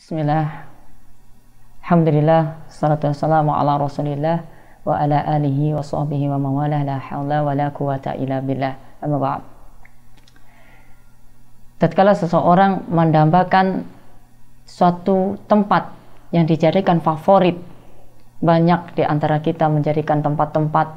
Bismillah. Alhamdulillah. Salatu wassalamu ala rasulillah wa ala alihi wa sahbihi wa mawalah la hawla wa la quwata ila billah. Amma ba'd. Tatkala seseorang mendambakan suatu tempat yang dijadikan favorit, banyak di antara kita menjadikan tempat-tempat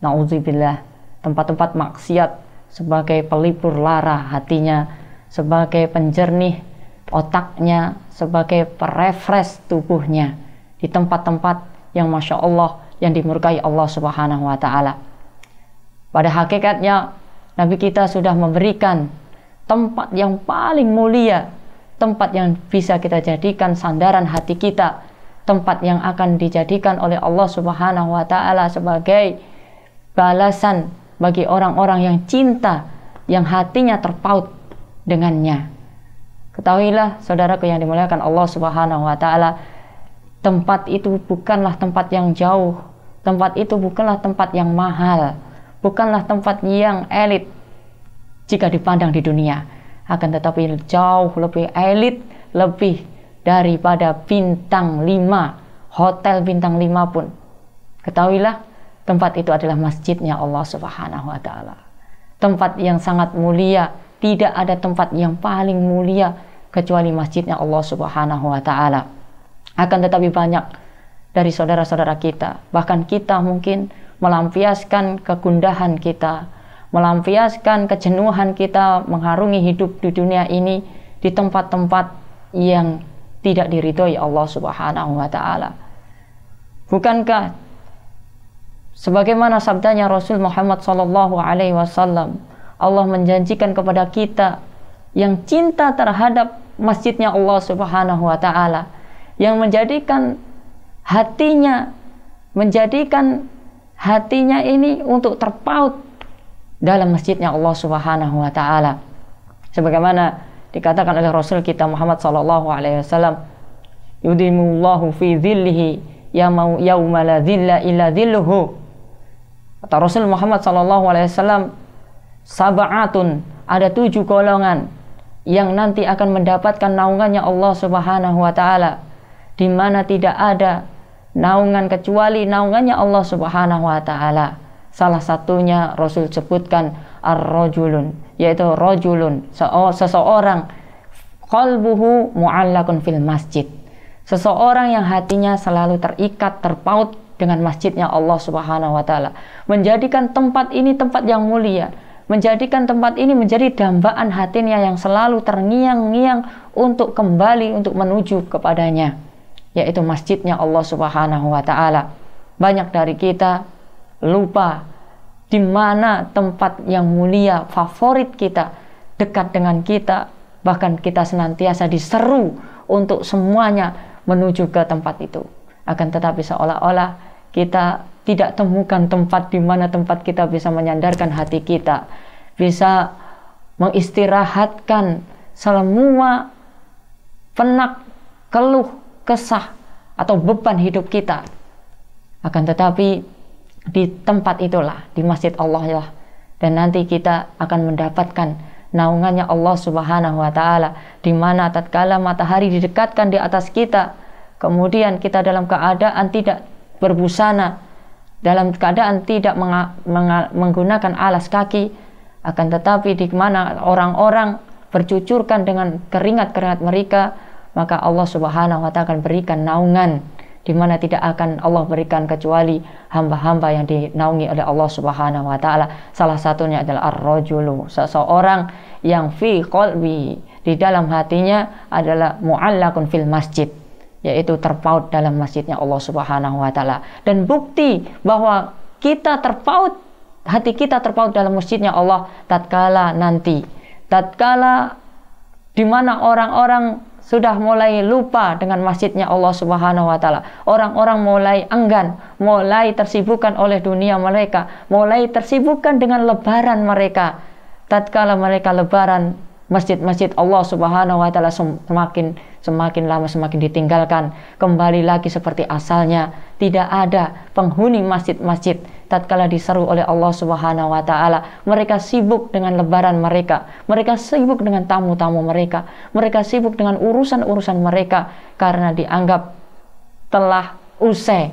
nauzubillah, tempat-tempat maksiat sebagai pelipur lara hatinya, sebagai penjernih otaknya, sebagai perefresh tubuhnya di tempat-tempat yang masya Allah yang dimurkai Allah Subhanahu wa Ta'ala. Pada hakikatnya, Nabi kita sudah memberikan tempat yang paling mulia, tempat yang bisa kita jadikan sandaran hati kita, tempat yang akan dijadikan oleh Allah Subhanahu wa Ta'ala sebagai balasan bagi orang-orang yang cinta, yang hatinya terpaut dengannya. Ketahuilah saudaraku yang dimuliakan Allah Subhanahu wa taala, tempat itu bukanlah tempat yang jauh, tempat itu bukanlah tempat yang mahal, bukanlah tempat yang elit jika dipandang di dunia, akan tetapi jauh lebih elit, lebih daripada bintang 5, hotel bintang 5 pun. Ketahuilah tempat itu adalah masjidnya Allah Subhanahu wa taala. Tempat yang sangat mulia, tidak ada tempat yang paling mulia kecuali masjidnya Allah Subhanahu wa taala. Akan tetapi banyak dari saudara-saudara kita, bahkan kita mungkin melampiaskan kegundahan kita, melampiaskan kejenuhan kita mengharungi hidup di dunia ini di tempat-tempat yang tidak diridhoi Allah Subhanahu wa taala. Bukankah sebagaimana sabdanya Rasul Muhammad sallallahu alaihi wasallam Allah menjanjikan kepada kita yang cinta terhadap masjidnya Allah Subhanahu wa taala yang menjadikan hatinya menjadikan hatinya ini untuk terpaut dalam masjidnya Allah Subhanahu wa taala sebagaimana dikatakan oleh Rasul kita Muhammad sallallahu alaihi wasallam yudimullahu fi dhillihi ya yauma la dhilla illa dhilluhu kata Rasul Muhammad sallallahu alaihi wasallam sab'atun ada tujuh golongan yang nanti akan mendapatkan naungannya Allah Subhanahu wa taala di mana tidak ada naungan kecuali naungannya Allah Subhanahu wa taala. Salah satunya Rasul sebutkan ar rojulun yaitu rojulun seseorang kalbuhu mu'allakun fil masjid. Seseorang yang hatinya selalu terikat terpaut dengan masjidnya Allah Subhanahu wa taala. Menjadikan tempat ini tempat yang mulia menjadikan tempat ini menjadi dambaan hatinya yang selalu terngiang-ngiang untuk kembali untuk menuju kepadanya yaitu masjidnya Allah Subhanahu wa taala. Banyak dari kita lupa di mana tempat yang mulia favorit kita dekat dengan kita bahkan kita senantiasa diseru untuk semuanya menuju ke tempat itu. Akan tetapi seolah-olah kita tidak temukan tempat di mana tempat kita bisa menyandarkan hati kita, bisa mengistirahatkan semua penak, keluh, kesah atau beban hidup kita. Akan tetapi di tempat itulah, di masjid Allah lah, dan nanti kita akan mendapatkan naungannya Allah Subhanahu wa taala di mana tatkala matahari didekatkan di atas kita kemudian kita dalam keadaan tidak berbusana dalam keadaan tidak menggunakan alas kaki akan tetapi di mana orang-orang bercucurkan dengan keringat-keringat mereka maka Allah Subhanahu wa taala akan berikan naungan di mana tidak akan Allah berikan kecuali hamba-hamba yang dinaungi oleh Allah Subhanahu wa taala. Salah satunya adalah ar-rajulu, seseorang yang fi qalbi, di dalam hatinya adalah muallakun fil masjid yaitu terpaut dalam masjidnya Allah Subhanahu wa taala dan bukti bahwa kita terpaut hati kita terpaut dalam masjidnya Allah tatkala nanti tatkala di mana orang-orang sudah mulai lupa dengan masjidnya Allah Subhanahu wa taala. Orang-orang mulai enggan, mulai tersibukkan oleh dunia mereka, mulai tersibukkan dengan lebaran mereka. Tatkala mereka lebaran, masjid-masjid Allah Subhanahu wa taala semakin semakin lama semakin ditinggalkan, kembali lagi seperti asalnya. Tidak ada penghuni masjid-masjid tatkala diseru oleh Allah Subhanahu wa taala. Mereka sibuk dengan lebaran mereka, mereka sibuk dengan tamu-tamu mereka, mereka sibuk dengan urusan-urusan mereka karena dianggap telah usai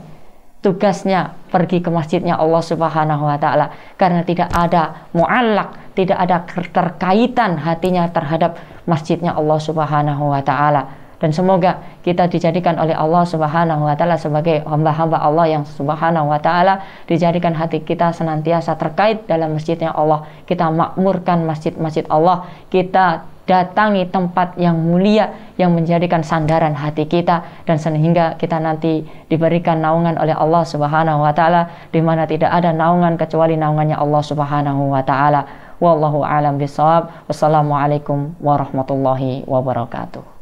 tugasnya pergi ke masjidnya Allah Subhanahu wa taala karena tidak ada muallak, tidak ada keterkaitan hatinya terhadap masjidnya Allah Subhanahu wa taala dan semoga kita dijadikan oleh Allah Subhanahu wa taala sebagai hamba-hamba Allah yang Subhanahu wa taala dijadikan hati kita senantiasa terkait dalam masjidnya Allah. Kita makmurkan masjid-masjid Allah. Kita datangi tempat yang mulia yang menjadikan sandaran hati kita dan sehingga kita nanti diberikan naungan oleh Allah Subhanahu wa taala di mana tidak ada naungan kecuali naungannya Allah Subhanahu wa taala. Wallahu alam bisawab. Wassalamualaikum warahmatullahi wabarakatuh.